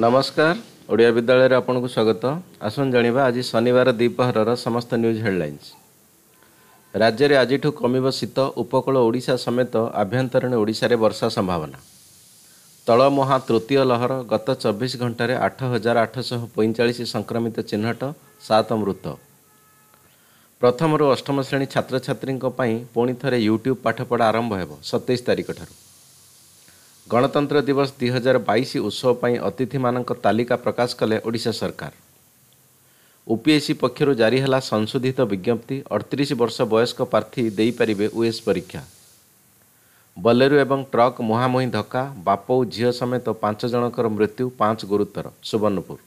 ନମସ୍କାର ଓଡ଼ିଆ ବିଦ୍ୟାଳୟରେ ଆପଣଙ୍କୁ ସ୍ୱାଗତ ଆସନ୍ତୁ ଜାଣିବା ଆଜି ଶନିବାର ଦ୍ୱିପହରର ସମସ୍ତ ନ୍ୟୁଜ୍ ହେଡ଼ଲାଇନ୍ସ ରାଜ୍ୟରେ ଆଜିଠୁ କମିବ ଶୀତ ଉପକୂଳ ଓଡ଼ିଶା ସମେତ ଆଭ୍ୟନ୍ତରୀଣ ଓଡ଼ିଶାରେ ବର୍ଷା ସମ୍ଭାବନା ତଳମୁହାଁ ତୃତୀୟ ଲହର ଗତ ଚବିଶ ଘଣ୍ଟାରେ ଆଠ ହଜାର ଆଠଶହ ପଇଁଚାଳିଶ ସଂକ୍ରମିତ ଚିହ୍ନଟ ସାତ ମୃତ ପ୍ରଥମରୁ ଅଷ୍ଟମ ଶ୍ରେଣୀ ଛାତ୍ରଛାତ୍ରୀଙ୍କ ପାଇଁ ପୁଣି ଥରେ ୟୁଟ୍ୟୁବ୍ ପାଠପଢ଼ା ଆରମ୍ଭ ହେବ ସତେଇଶ ତାରିଖଠାରୁ ଗଣତନ୍ତ୍ର ଦିବସ ଦୁଇ ହଜାର ବାଇଶ ଉତ୍ସବ ପାଇଁ ଅତିଥିମାନଙ୍କ ତାଲିକା ପ୍ରକାଶ କଲେ ଓଡ଼ିଶା ସରକାର ଓପିଏସ୍ସି ପକ୍ଷରୁ ଜାରି ହେଲା ସଂଶୋଧିତ ବିଜ୍ଞପ୍ତି ଅଠତିରିଶ ବର୍ଷ ବୟସ୍କ ପ୍ରାର୍ଥୀ ଦେଇପାରିବେ ଓଏସ୍ ପରୀକ୍ଷା ବଲେରୁ ଏବଂ ଟ୍ରକ୍ ମୁହାଁମୁହିଁ ଧକ୍କା ବାପ ଓ ଝିଅ ସମେତ ପାଞ୍ଚ ଜଣଙ୍କର ମୃତ୍ୟୁ ପାଞ୍ଚ ଗୁରୁତର ସୁବର୍ଣ୍ଣପୁର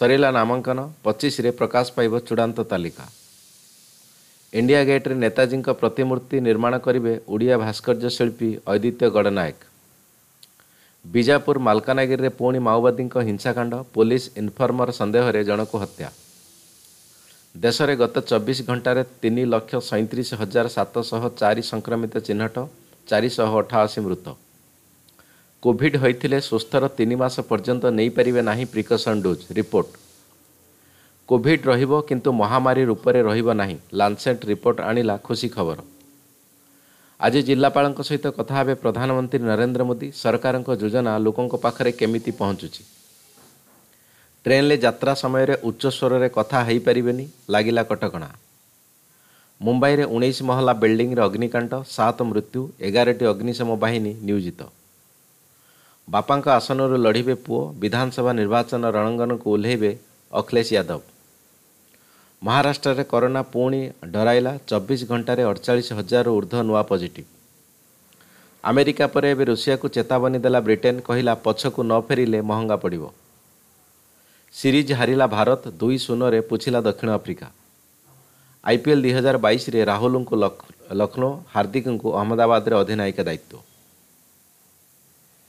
ସରିଲା ନାମାଙ୍କନ ପଚିଶରେ ପ୍ରକାଶ ପାଇବ ଚୂଡ଼ାନ୍ତ ତାଲିକା ଇଣ୍ଡିଆ ଗେଟ୍ରେ ନେତାଜୀଙ୍କ ପ୍ରତିମୂର୍ତ୍ତି ନିର୍ମାଣ କରିବେ ଓଡ଼ିଆ ଭାସ୍କର୍ଯ୍ୟ ଶିଳ୍ପୀ ଐଦିତ୍ୟ ଗଡ଼ନାୟକ ବିଜାପୁର ମାଲକାନଗିରିରେ ପୁଣି ମାଓବାଦୀଙ୍କ ହିଂସାକାଣ୍ଡ ପୋଲିସ୍ ଇନଫର୍ମର ସନ୍ଦେହରେ ଜଣକୁ ହତ୍ୟା ଦେଶରେ ଗତ ଚବିଶ ଘଣ୍ଟାରେ ତିନି ଲକ୍ଷ ସଇଁତିରିଶ ହଜାର ସାତଶହ ଚାରି ସଂକ୍ରମିତ ଚିହ୍ନଟ ଚାରିଶହ ଅଠାଅଶୀ ମୃତ କୋଭିଡ୍ ହୋଇଥିଲେ ସୁସ୍ଥର ତିନି ମାସ ପର୍ଯ୍ୟନ୍ତ ନେଇପାରିବେ ନାହିଁ ପ୍ରିକସନ୍ ଡୋଜ୍ ରିପୋର୍ଟ କୋଭିଡ଼ ରହିବ କିନ୍ତୁ ମହାମାରୀ ରୂପରେ ରହିବ ନାହିଁ ଲାନ୍ସେଣ୍ଟ ରିପୋର୍ଟ ଆଣିଲା ଖୁସି ଖବର ଆଜି ଜିଲ୍ଲାପାଳଙ୍କ ସହିତ କଥା ହେବେ ପ୍ରଧାନମନ୍ତ୍ରୀ ନରେନ୍ଦ୍ର ମୋଦି ସରକାରଙ୍କ ଯୋଜନା ଲୋକଙ୍କ ପାଖରେ କେମିତି ପହଞ୍ଚୁଛି ଟ୍ରେନ୍ରେ ଯାତ୍ରା ସମୟରେ ଉଚ୍ଚସ୍ୱରରେ କଥା ହୋଇପାରିବେନି ଲାଗିଲା କଟକଣା ମୁମ୍ବାଇରେ ଉଣେଇଶ ମହଲା ବିଲ୍ଡିଂରେ ଅଗ୍ନିକାଣ୍ଡ ସାତ ମୃତ୍ୟୁ ଏଗାରଟି ଅଗ୍ନିଶମ ବାହିନୀ ନିୟୋଜିତ ବାପାଙ୍କ ଆସନରୁ ଲଢ଼ିବେ ପୁଅ ବିଧାନସଭା ନିର୍ବାଚନ ରଣଙ୍ଗନକୁ ଓହ୍ଲାଇବେ ଅଖିଳେଶ ଯାଦବ ମହାରାଷ୍ଟ୍ରରେ କରୋନା ପୁଣି ଡରାଇଲା ଚବିଶ ଘଣ୍ଟାରେ ଅଡ଼ଚାଳିଶ ହଜାରରୁ ଉର୍ଦ୍ଧ୍ୱ ନୂଆ ପଜିଟିଭ ଆମେରିକା ପରେ ଏବେ ରୁଷିଆକୁ ଚେତାବନୀ ଦେଲା ବ୍ରିଟେନ୍ କହିଲା ପଛକୁ ନ ଫେରିଲେ ମହଙ୍ଗା ପଡ଼ିବ ସିରିଜ୍ ହାରିଲା ଭାରତ ଦୁଇ ଶୂନରେ ପୁଛିଲା ଦକ୍ଷିଣ ଆଫ୍ରିକା ଆଇପିଏଲ୍ ଦୁଇହଜାର ବାଇଶରେ ରାହୁଲଙ୍କୁ ଲକ୍ଷ୍ନୌ ହାର୍ଦ୍ଦିକଙ୍କୁ ଅହମ୍ମଦାବାଦରେ ଅଧିନାୟିକା ଦାୟିତ୍ୱ